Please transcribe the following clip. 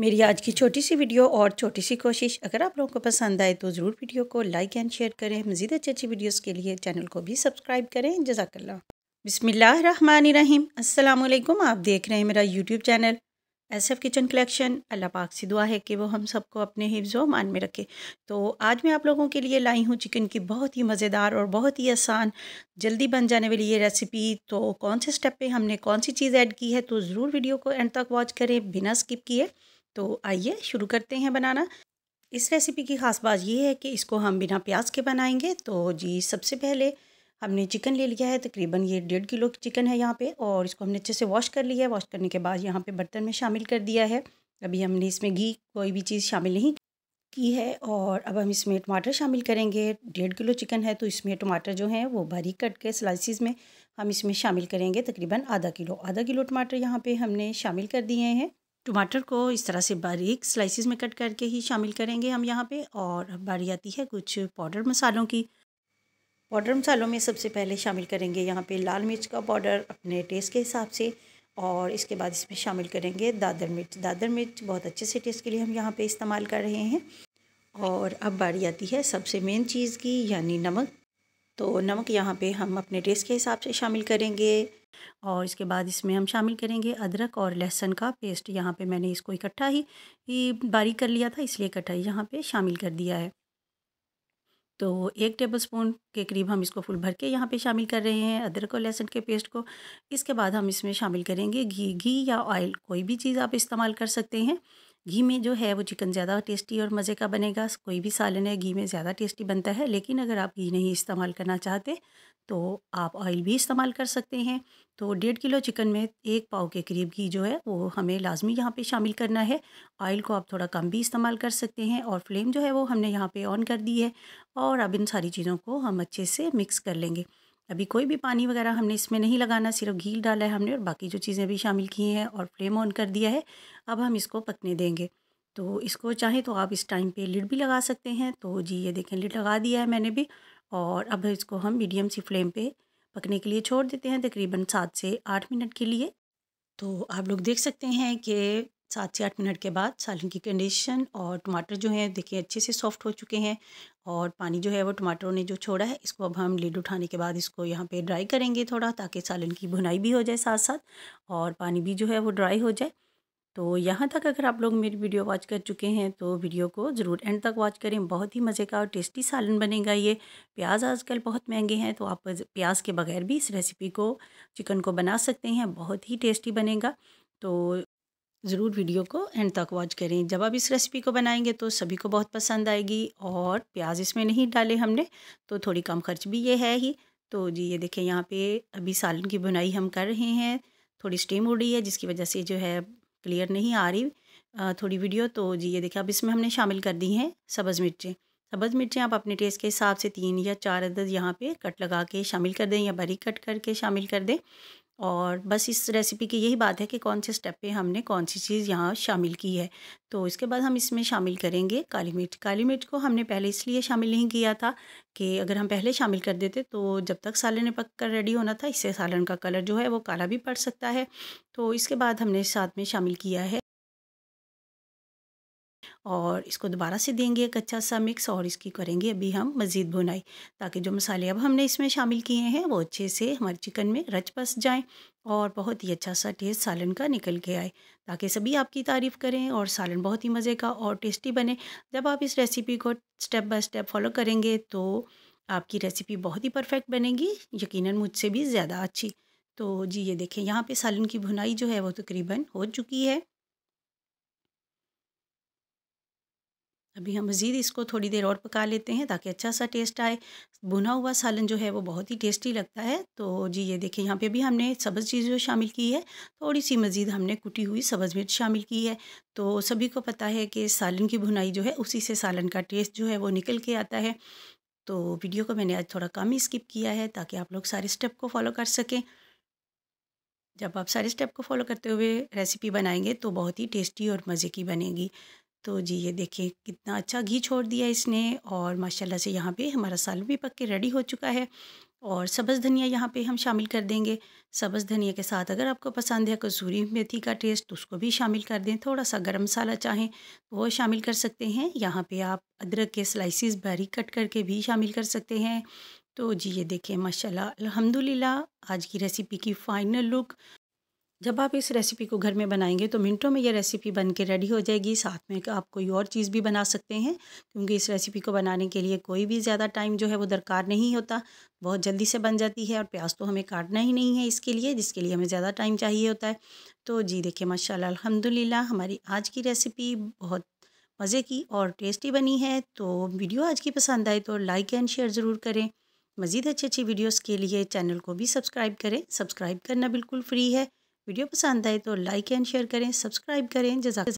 मेरी आज की छोटी सी वीडियो और छोटी सी कोशिश अगर आप लोगों को पसंद आए तो ज़रूर वीडियो को लाइक एंड शेयर करें मज़ीद अच्छी अच्छी वीडियोज़ के लिए चैनल को भी सब्सक्राइब करें जजाकल्ला बिसमीम अल्लाम आप देख रहे हैं मेरा YouTube channel S F kitchen collection अल्लाह पाक से दुआ है कि वो हम सबको अपने हिफ्ज़ मान में रखे तो आज मैं आप लोगों के लिए लाई हूँ चिकन की बहुत ही मज़ेदार और बहुत ही आसान जल्दी बन जाने वाली ये रेसिपी तो कौन से स्टेप पे हमने कौन सी चीज़ ऐड की है तो ज़रूर वीडियो को एंड तक वॉच करें बिना स्किप किए तो आइए शुरू करते हैं बनाना इस रेसिपी की ख़ास बात यह है कि इसको हम बिना प्याज के बनाएंगे तो जी सबसे पहले हमने चिकन ले लिया है तकरीबन ये डेढ़ किलो चिकन है यहाँ पे और इसको हमने अच्छे से वॉश कर लिया है वॉश करने के बाद यहाँ पे बर्तन में शामिल कर दिया है अभी हमने इसमें घी कोई भी चीज़ शामिल नहीं की है और अब हम इसमें टमाटर शामिल करेंगे डेढ़ किलो चिकन है तो इसमें टमाटर जो हैं वो भारी कट के स्लाइसिस में हम इसमें शामिल करेंगे तकरीबन आधा किलो आधा किलो टमाटर यहाँ पर हमने शामिल कर दिए हैं टमाटर को इस तरह से बारीक स्लाइसिस में कट करके ही शामिल करेंगे हम यहाँ पे और बारी आती है कुछ पाउडर मसालों की पाउडर मसालों में सबसे पहले शामिल करेंगे यहाँ पे लाल मिर्च का पाउडर अपने टेस्ट के हिसाब से और इसके बाद इसमें शामिल करेंगे दादर मिर्च दादर मिर्च बहुत अच्छे से टेस्ट के लिए हम यहाँ पर इस्तेमाल कर रहे हैं और अब बारी आती है सबसे मेन चीज़ की यानी नमक तो नमक यहाँ पे हम अपने टेस्ट के हिसाब से शामिल करेंगे और इसके बाद इसमें हम शामिल करेंगे अदरक और लहसुन का पेस्ट यहाँ पे मैंने इसको इकट्ठा ही बारीक कर लिया था इसलिए इकट्ठा ही यहाँ पे शामिल कर दिया है तो एक टेबल स्पून के करीब हम इसको फुल भर के यहाँ पे शामिल कर रहे हैं अदरक और लहसुन के पेस्ट को इसके बाद हम इसमें शामिल करेंगे घी घी या ऑयल कोई भी चीज़ आप इस्तेमाल कर सकते हैं घी में जो है वो चिकन ज़्यादा टेस्टी और मज़े का बनेगा कोई भी सालन है घी में ज़्यादा टेस्टी बनता है लेकिन अगर आप घी नहीं इस्तेमाल करना चाहते तो आप ऑयल भी इस्तेमाल कर सकते हैं तो डेढ़ किलो चिकन में एक पाव के करीब घी जो है वो हमें लाजमी यहाँ पे शामिल करना है ऑयल को आप थोड़ा कम भी इस्तेमाल कर सकते हैं और फ्लेम जो है वो हमने यहाँ पर ऑन कर दी है और अब इन सारी चीज़ों को हम अच्छे से मिक्स कर लेंगे अभी कोई भी पानी वगैरह हमने इसमें नहीं लगाना सिर्फ घी डाला है हमने और बाकी जो चीज़ें भी शामिल की हैं और फ्लेम ऑन कर दिया है अब हम इसको पकने देंगे तो इसको चाहे तो आप इस टाइम पे लिड भी लगा सकते हैं तो जी ये देखें लिड लगा दिया है मैंने भी और अब इसको हम मीडियम सी फ्लेम पर पकने के लिए छोड़ देते हैं तकरीबन सात से आठ मिनट के लिए तो आप लोग देख सकते हैं कि सात से आठ मिनट के बाद सालन की कंडीशन और टमाटर जो है देखिए अच्छे से सॉफ्ट हो चुके हैं और पानी जो है वो टमाटरों ने जो छोड़ा है इसको अब हम लीड उठाने के बाद इसको यहाँ पे ड्राई करेंगे थोड़ा ताकि सालन की भुनाई भी हो जाए साथ साथ और पानी भी जो है वो ड्राई हो जाए तो यहाँ तक अगर आप लोग मेरी वीडियो वॉच कर चुके हैं तो वीडियो को ज़रूर एंड तक वॉच करें बहुत ही मज़े का और टेस्टी सालन बनेगा ये प्याज आजकल बहुत महंगे हैं तो आप प्याज के बगैर भी इस रेसिपी को चिकन को बना सकते हैं बहुत ही टेस्टी बनेगा तो ज़रूर वीडियो को एंड तक वॉच करें जब आप इस रेसिपी को बनाएंगे तो सभी को बहुत पसंद आएगी और प्याज इसमें नहीं डाले हमने तो थोड़ी कम खर्च भी ये है ही तो जी ये देखें यहाँ पे अभी सालन की बुनाई हम कर रहे हैं थोड़ी स्टीम उड़ रही है जिसकी वजह से जो है क्लियर नहीं आ रही थोड़ी वीडियो तो जी ये देखें अब इसमें हमने शामिल कर दी हैं सब्ज़ मिर्चें सब्ज़ मिर्चें आप अपने टेस्ट के हिसाब से तीन या चार अदद यहाँ पे कट लगा के शामिल कर दें या बारीक कट करके शामिल कर दें और बस इस रेसिपी की यही बात है कि कौन से स्टेप पे हमने कौन सी चीज़ यहाँ शामिल की है तो इसके बाद हम इसमें शामिल करेंगे काली मिर्च काली मिर्च को हमने पहले इसलिए शामिल नहीं किया था कि अगर हम पहले शामिल कर देते तो जब तक सालन पक कर रेडी होना था इससे सालन का कलर जो है वो काला भी पड़ सकता है तो इसके बाद हमने साथ में शामिल किया है और इसको दोबारा से देंगे एक अच्छा सा मिक्स और इसकी करेंगे अभी हम मज़ीद भुनाई ताकि जो मसाले अब हमने इसमें शामिल किए हैं वो अच्छे से हमारे चिकन में रच बस जाएँ और बहुत ही अच्छा सा टेस्ट सालन का निकल के आए ताकि सभी आपकी तारीफ़ करें और सालन बहुत ही मज़े का और टेस्टी बने जब आप इस रेसिपी को स्टेप बाय स्टेप फॉलो करेंगे तो आपकी रेसिपी बहुत ही परफेक्ट बनेगी यकीनन मुझसे भी ज़्यादा अच्छी तो जी ये देखें यहाँ पे सालन की भुनाई जो है वो तकरीबन हो चुकी है अभी हम मज़ीद इसको थोड़ी देर और पका लेते हैं ताकि अच्छा सा टेस्ट आए भुना हुआ सालन जो है वो बहुत ही टेस्टी लगता है तो जी ये देखें यहाँ पे भी हमने सब्ज़ चीज़ जो शामिल की है थोड़ी सी मज़ीद हमने कुटी हुई सब्ज़ मिर्च शामिल की है तो सभी को पता है कि सालन की भुनाई जो है उसी से सालन का टेस्ट जो है वो निकल के आता है तो वीडियो को मैंने आज थोड़ा कम ही स्किप किया है ताकि आप लोग सारे स्टेप को फॉलो कर सकें जब आप सारे स्टेप को फॉलो करते हुए रेसिपी बनाएंगे तो बहुत ही टेस्टी और मज़े की बनेगी तो जी ये देखिए कितना अच्छा घी छोड़ दिया इसने और माशाल्लाह से यहाँ पे हमारा सालू भी पक के रेडी हो चुका है और सब्ज़ धनिया यहाँ पे हम शामिल कर देंगे सब्ज़ धनिया के साथ अगर आपको पसंद है कसूरी मेथी का टेस्ट तो उसको भी शामिल कर दें थोड़ा सा गरम मसाला चाहें तो वो शामिल कर सकते हैं यहाँ पे आप अदरक के स्लाइसिस बारीक कट करके भी शामिल कर सकते हैं तो जी ये देखें माशाल्लाह अल्हम्दुलिल्लाह आज की रेसिपी की फ़ाइनल लुक जब आप इस रेसिपी को घर में बनाएंगे तो मिनटों में ये रेसिपी बन के रेडी हो जाएगी साथ में आप कोई और चीज़ भी बना सकते हैं क्योंकि इस रेसिपी को बनाने के लिए कोई भी ज़्यादा टाइम जो है वो दरकार नहीं होता बहुत जल्दी से बन जाती है और प्याज तो हमें काटना ही नहीं है इसके लिए जिसके लिए हमें ज़्यादा टाइम चाहिए होता है तो जी देखिए माशा अलहमदिल्ला हमारी आज की रेसिपी बहुत मज़े की और टेस्टी बनी है तो वीडियो आज की पसंद आए तो लाइक एंड शेयर ज़रूर करें मज़ीद अच्छी अच्छी वीडियोज़ के लिए चैनल को भी सब्सक्राइब करें सब्सक्राइब करना बिल्कुल फ्री है वीडियो पसंद आए तो लाइक एंड शेयर करें सब्सक्राइब करें जजाक